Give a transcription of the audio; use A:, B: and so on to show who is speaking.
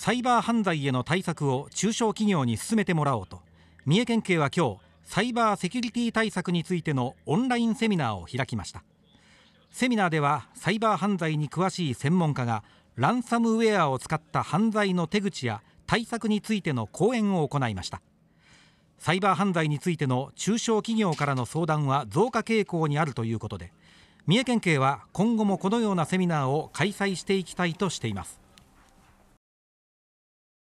A: サイバー犯罪への対策を中小企業に進めてもらおうと三重県警は今日サイバーセキュリティ対策についてのオンラインセミナーを開きましたセミナーではサイバー犯罪に詳しい専門家がランサムウェアを使った犯罪の手口や対策についての講演を行いましたサイバー犯罪についての中小企業からの相談は増加傾向にあるということで三重県警は今後もこのようなセミナーを開催していきたいとしています